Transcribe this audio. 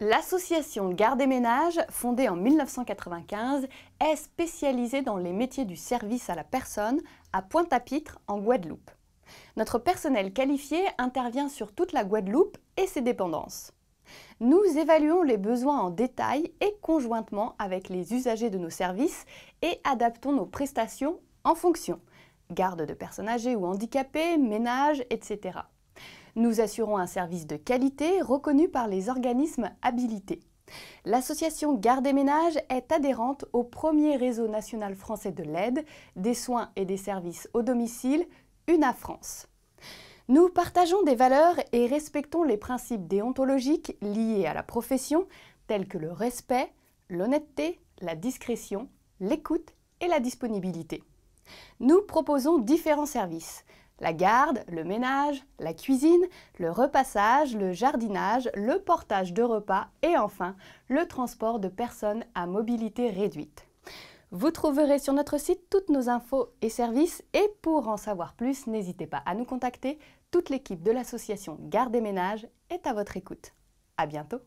L'association Garde et Ménage, fondée en 1995, est spécialisée dans les métiers du service à la personne à Pointe-à-Pitre, en Guadeloupe. Notre personnel qualifié intervient sur toute la Guadeloupe et ses dépendances. Nous évaluons les besoins en détail et conjointement avec les usagers de nos services et adaptons nos prestations en fonction. Garde de personnes âgées ou handicapées, ménage, etc. Nous assurons un service de qualité reconnu par les organismes habilités. L'association Garde et Ménage est adhérente au premier réseau national français de l'aide, des soins et des services au domicile, UNA France. Nous partageons des valeurs et respectons les principes déontologiques liés à la profession, tels que le respect, l'honnêteté, la discrétion, l'écoute et la disponibilité. Nous proposons différents services, la garde, le ménage, la cuisine, le repassage, le jardinage, le portage de repas et enfin le transport de personnes à mobilité réduite. Vous trouverez sur notre site toutes nos infos et services et pour en savoir plus, n'hésitez pas à nous contacter. Toute l'équipe de l'association Garde et Ménage est à votre écoute. À bientôt!